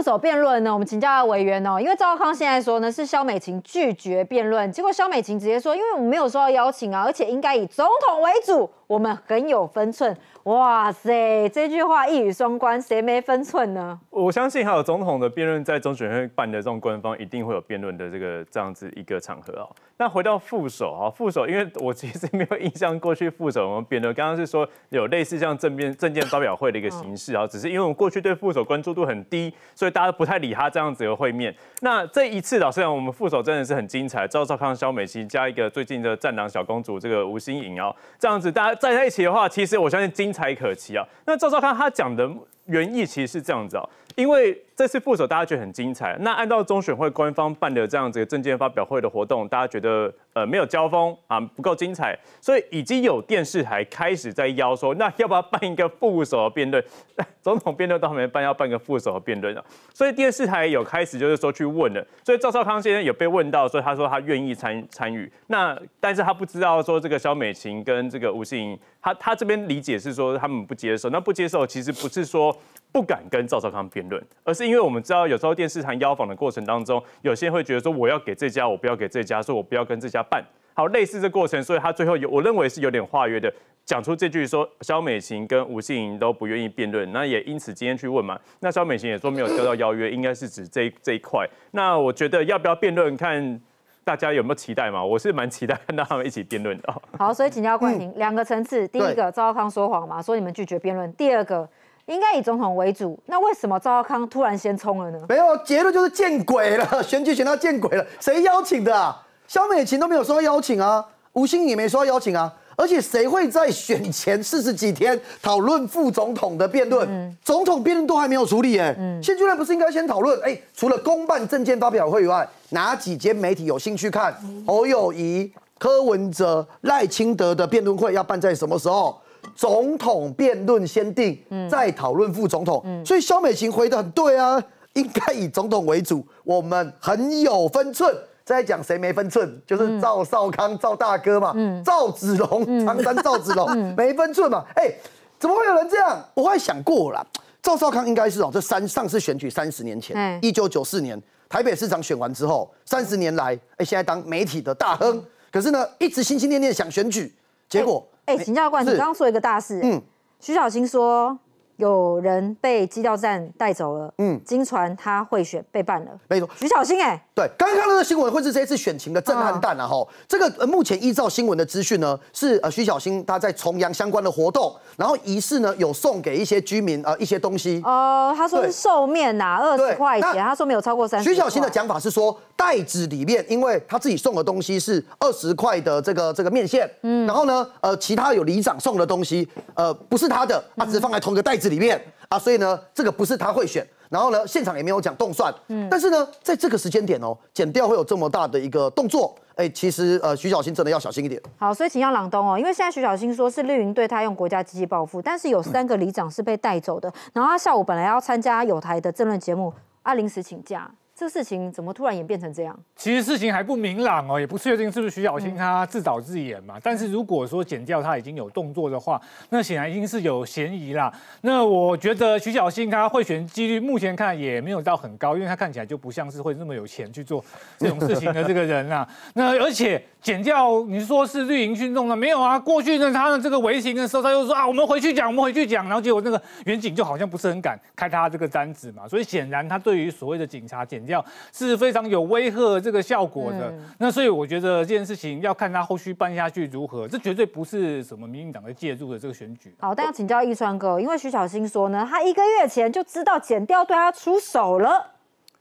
不走辩论呢？我们请教下委员哦，因为赵康现在说呢是肖美琴拒绝辩论，结果肖美琴直接说，因为我们没有收到邀请啊，而且应该以总统为主。我们很有分寸，哇塞，这句话一语双关，谁没分寸呢？我相信还有总统的辩论，在中选会办的这种官方一定会有辩论的这个这样子一个场合哦。那回到副手啊，副手，因为我其实没有印象过去副手我们辩论，刚刚是说有类似像政辩政见发表会的一个形式啊，只是因为我们过去对副手关注度很低，所以大家不太理他这样子的会面。那这一次，老实讲，我们副手真的是很精彩，赵少康、肖美琪加一个最近的战狼小公主这个吴心颖哦，这样子大家。在在一起的话，其实我相信精彩可期啊。那赵赵康他讲的原意其实是这样子啊。因为这次副手大家觉得很精彩，那按照中选会官方办的这样子的证件发表会的活动，大家觉得呃没有交锋啊不够精彩，所以已经有电视台开始在邀说，那要不要办一个副手的辩论？总统辩论都没办，要办个副手辩论了，所以电视台有开始就是说去问了，所以赵少康先生有被问到，所以他说他愿意参参与，那但是他不知道说这个肖美琴跟这个吴信，他他这边理解是说他们不接受，那不接受其实不是说。不敢跟赵少康辩论，而是因为我们知道有时候电视台邀访的过程当中，有些人会觉得说我要给这家，我不要给这家，说我不要跟这家办。好，类似这过程，所以他最后有我认为是有点化约的，讲出这句说，肖美琴跟吴信盈都不愿意辩论，那也因此今天去问嘛，那肖美琴也说没有收到邀约，应该是指这这一块。那我觉得要不要辩论，看大家有没有期待嘛？我是蛮期待看到他们一起辩论的。好，所以请教冠廷两个层次，第一个赵少康说谎嘛，说你们拒绝辩论，第二个。应该以总统为主，那为什么赵康突然先冲了呢？没有，结论就是见鬼了，选举选到见鬼了，谁邀请的啊？肖美琴都没有说邀请啊，吴兴也没说邀请啊，而且谁会在选前四十几天讨论副总统的辩论？嗯、总统辩论都还没有处理哎，现居然不是应该先讨论？哎，除了公办证件发表会以外，哪几间媒体有兴趣看？侯友谊、柯文哲、赖清德的辩论会要办在什么时候？总统辩论先定，再讨论副总统。所以肖美琴回的很对啊，应该以总统为主。我们很有分寸，在讲谁没分寸，就是赵少康，赵大哥嘛，赵子龙，唐山赵子龙，没分寸嘛。哎，怎么会有人这样？我还想过了，赵少康应该是哦，这三上次选举三十年前，一九九四年台北市长选完之后，三十年来，哎，现在当媒体的大亨，可是呢，一直心心念念想选举。结果，哎，秦教官，你刚刚说一个大事，嗯，徐小欣说有人被基调站带走了，嗯，经传他会选被办了，没错，徐小欣，哎。对，刚刚看到的新闻会是这次选情的震撼弹啊！哈，这个目前依照新闻的资讯呢，是呃徐小新他在重阳相关的活动，然后仪式呢有送给一些居民呃一些东西。哦，他说是寿面呐，二十块钱，他说没有超过三十。徐小新的讲法是说，袋子里面因为他自己送的东西是二十块的这个这个面线，嗯，然后呢呃其他有里长送的东西呃不是他的，他只是放在同一个袋子里面啊，所以呢这个不是他会选。然后呢，现场也没有讲动算，嗯，但是呢，在这个时间点哦，剪掉会有这么大的一个动作，哎，其实呃，徐小新真的要小心一点。好，所以请要郎东哦，因为现在徐小新说是绿营对他用国家机器报复，但是有三个里长是被带走的，然后他下午本来要参加有台的政论节目，他临时请假。这个事情怎么突然演变成这样？其实事情还不明朗哦，也不确定是不是徐小新他自导自演嘛。但是如果说剪掉他已经有动作的话，那显然已经是有嫌疑啦。那我觉得徐小新他会选几率，目前看也没有到很高，因为他看起来就不像是会那么有钱去做这种事情的这个人啊。那而且剪掉你说是绿营群众呢？没有啊，过去呢他的这个围行的时候，他又说啊我们回去讲，我们回去讲，然后结果那个远景就好像不是很敢开他这个单子嘛。所以显然他对于所谓的警察剪。要是非常有威吓这个效果的，那所以我觉得这件事情要看他后续办下去如何，这绝对不是什么民进党的介入的这个选举。好，但要请教易川哥，因为徐小新说呢，他一个月前就知道剪掉对他出手了。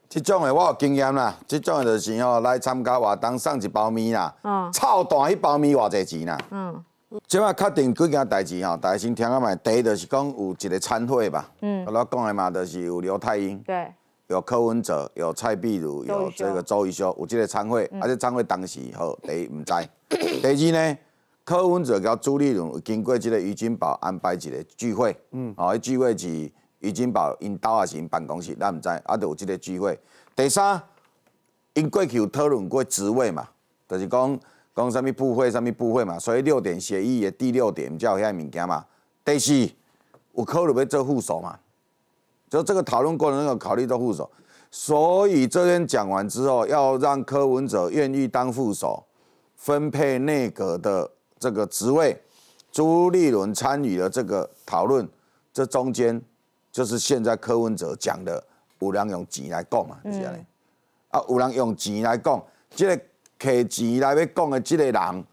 这种的我有经验啦，这种的就是哦来参加活动送一包米啦。嗯。超大一包米偌侪钱呐？嗯。今晚确定几件代志哦，大家先听下嘛。第一就是讲有一个参会吧。嗯。我老公的嘛就是有刘太英。对。有柯文哲，有蔡碧如，有这个周宇修，有这个参会，而且参会当时好，第一毋知。第二呢，柯文哲跟朱立伦经过这个余金宝安排一个聚会，嗯，哦，迄聚会是余金宝因刀是因办公室，咱毋知，啊，有这个聚会。第三，因过去有讨论过职位嘛，就是讲讲什么部会，什么部会嘛，所以六点协议的第六点叫遐物件嘛。第四，有考虑要做副手嘛？就这个讨论过程，中个考虑到副手，所以这边讲完之后，要让柯文哲愿意当副手，分配内阁的这个职位，朱立伦参与了这个讨论，这中间就是现在柯文哲讲的，有人用钱来讲嘛，是安尼，啊，有人用钱来讲，这个拿钱来要讲的这个人，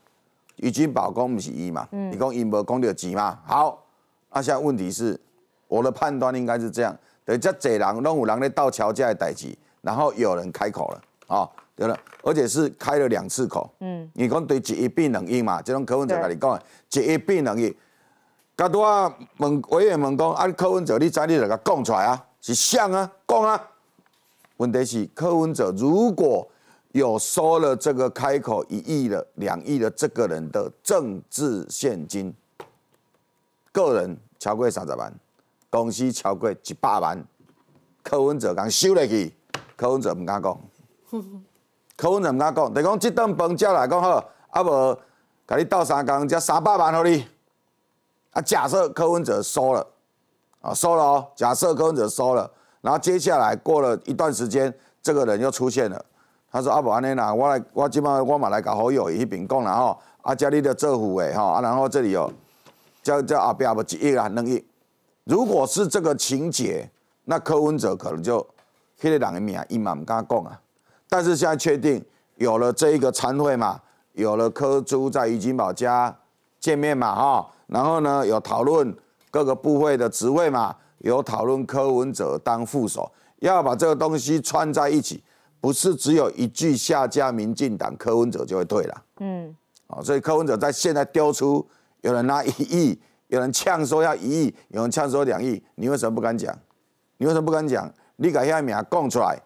已经保公不是伊嘛，你讲伊不讲得钱嘛，好，那现在问题是，我的判断应该是这样。对，遮济人，拢有人咧到桥价的代志，然后有人开口了，哦，对了，而且是开了两次口，嗯，你讲对，一并两意嘛，即种柯文哲甲你讲的，一并同意。刚甲啊问委员问讲，啊，柯文哲，你知你就甲讲出来啊，是像啊，讲啊。问题是，柯文哲如果有收了这个开口一亿的、两亿的这个人的政治现金，个人超过三十万。公司超过一百万，柯文哲共收得去，柯文哲毋敢讲，柯文哲毋敢讲，第讲即顿饭食来讲好，啊无，甲你斗三工，只三百万互你，啊假设柯文哲收了，啊收了哦，假设柯文哲收了，然后接下来过了一段时间，这个人又出现了，他说啊无安尼啦，我来我即摆我嘛来甲好友伊迄边讲啦吼，啊遮里要做户诶吼，啊然后这里哦，遮遮后壁无一亿啊两亿。如果是这个情节，那柯文哲可能就黑了两个面，一满不敢讲啊。但是现在确定有了这一个参会嘛，有了柯朱在余金宝家见面嘛，哈，然后呢有讨论各个部会的职位嘛，有讨论柯文哲当副手，要把这个东西串在一起，不是只有一句下架民进党，柯文哲就会退了。嗯，哦，所以柯文哲在现在丢出有人拿一亿。有人呛说要一亿，有人呛说两亿，你为什么不敢讲？你为什么不敢讲？你敢下面讲出来，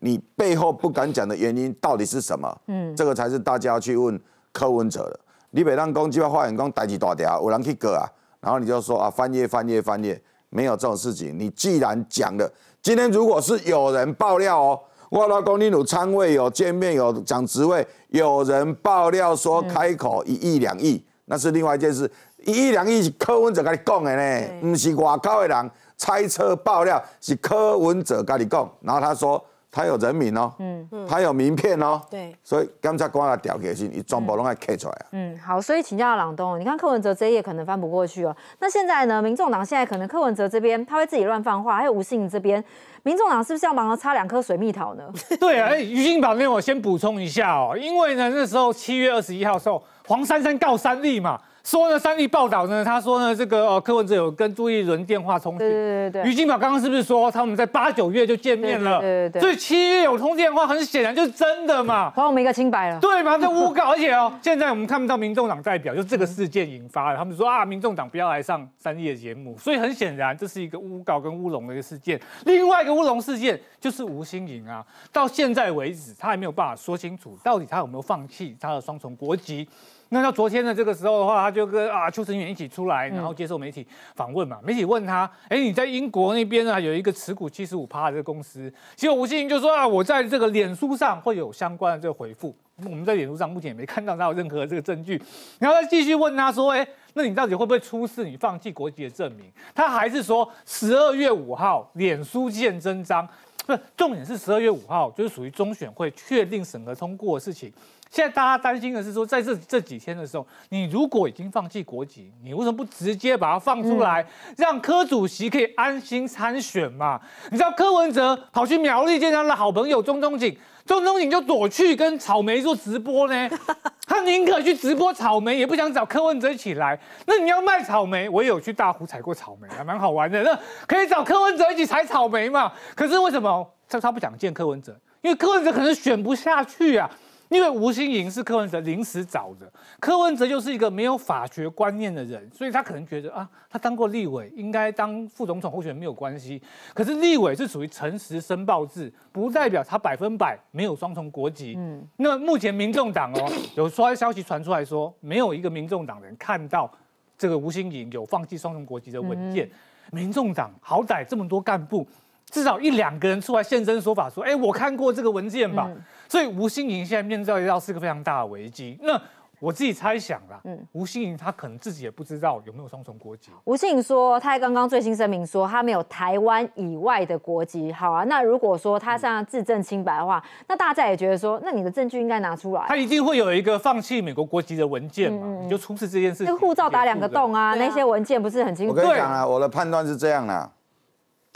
你背后不敢讲的原因到底是什么？嗯，这个才是大家要去问柯文哲的。你别让公鸡巴花言光，逮起大条，有人去割啊。然后你就说啊，翻页翻页翻页，没有这种事情。你既然讲了，今天如果是有人爆料哦，我老公，你有仓位有见面有讲职位，有人爆料说开口一亿两亿，那是另外一件事。一亿两亿是柯文哲家己讲的呢，不是外口的人猜测爆料，是柯文哲家己讲。然后他说他有人名哦，嗯嗯，他有名片哦，对，所以监察官来调信，你全部拢会刻出来。嗯，好，所以请教郎东，你看柯文哲这页可能翻不过去哦。那现在呢？民众党现在可能柯文哲这边他会自己乱放话，还有吴信这边，民众党是不是要忙着插两颗水蜜桃呢？对啊，吴欣颖那边我先补充一下哦，因为呢那时候七月二十一号的时候，黄珊珊告三立嘛。说呢，三立报道呢，他说呢，这个呃柯文哲有跟朱一伦电话通讯。对对对于金宝刚刚是不是说他们在八九月就见面了？对对。所以七月有通电话，很显然就是真的嘛。还我们一个清白了。对嘛？这诬告，而且哦，现在我们看不到民众党代表，就这个事件引发了，他们说啊，民众党不要来上三立的节目。所以很显然这是一个诬告跟乌龙的一个事件。另外一个乌龙事件就是吴心颖啊，到现在为止他还没有办法说清楚，到底他有没有放弃他的双重国籍。那到昨天的这个时候的话，他就跟啊邱成源一起出来，然后接受媒体访问嘛。媒体问他，哎，你在英国那边呢有一个持股七十五趴的公司，结果吴信盈就说啊，我在这个脸书上会有相关的这个回复。我们在脸书上目前也没看到他有任何这个证据。然后再继续问他说，哎，那你到底会不会出示你放弃国籍的证明？他还是说十二月五号脸书见真章。不，重点是十二月五号就是属于中选会确定审核通过的事情。现在大家担心的是说，在这这几天的时候，你如果已经放弃国籍，你为什么不直接把它放出来，让柯主席可以安心参选嘛？你知道柯文哲跑去苗栗见他的好朋友钟东景，钟东景就躲去跟草莓做直播呢，他宁可去直播草莓，也不想找柯文哲一起来。那你要卖草莓，我也有去大湖采过草莓，还蛮好玩的。那可以找柯文哲一起采草莓嘛？可是为什么他他不想见柯文哲？因为柯文哲可能选不下去啊。因为吴欣颖是柯文哲临时找的，柯文哲就是一个没有法学观念的人，所以他可能觉得啊，他当过立委，应该当副总统候选人没有关系。可是立委是属于诚实申报制，不代表他百分百没有双重国籍。嗯，那目前民众党哦，有说消息传出来说，没有一个民众党人看到这个吴欣颖有放弃双重国籍的文件。民众党好歹这么多干部。至少一两个人出来现身说法，说：“哎，我看过这个文件吧。”所以吴心颖现在面对到是个非常大的危机。那我自己猜想啦，嗯，吴欣颖她可能自己也不知道有没有双重国籍。吴欣颖说，她刚刚最新声明说她没有台湾以外的国籍。好啊，那如果说她像自证清白的话，那大家也觉得说，那你的证据应该拿出来。他一定会有一个放弃美国国籍的文件嘛？你就出示这件事。护照打两个洞啊，那些文件不是很清楚。我跟你讲啊，我的判断是这样啦。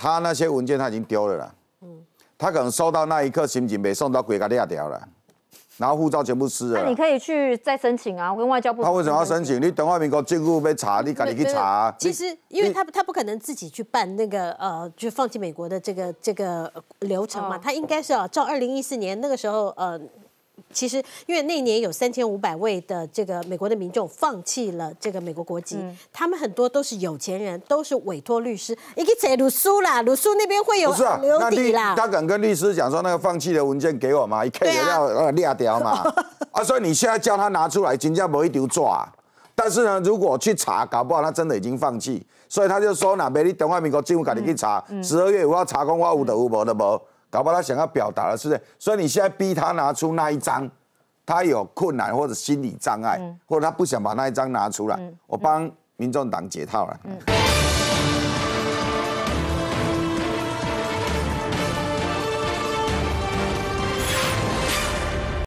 他那些文件他已经丢了啦，他可能收到那一刻，心情被送到鬼家撂掉了，然后护照全部撕了。那你可以去再申请啊，跟外交部。他为什么要申请？你等外民国政府被查，你赶紧去查。其实，因为他他不可能自己去办那个呃，就放弃美国的这个这个流程嘛，他应该是啊，照二零一四年那个时候呃。其实，因为那年有三千五百位的这个美国的民众放弃了这个美国国籍，他们很多都是有钱人，都是委托律师，一个找律师啦，鲁苏那边会有不是啊？那啦。他敢跟律师讲说那个放弃的文件给我吗？一看也要裂掉嘛。啊，所以你现在叫他拿出来，人家不会丢抓。但是呢，如果去查，搞不好他真的已经放弃，所以他就说哪边你等外民国政府赶紧去查，十二月我要查公话，有得无没得无。搞不好他想要表达的是不是？所以你现在逼他拿出那一张，他有困难或者心理障碍，或者他不想把那一张拿出来，我帮民众党解套了。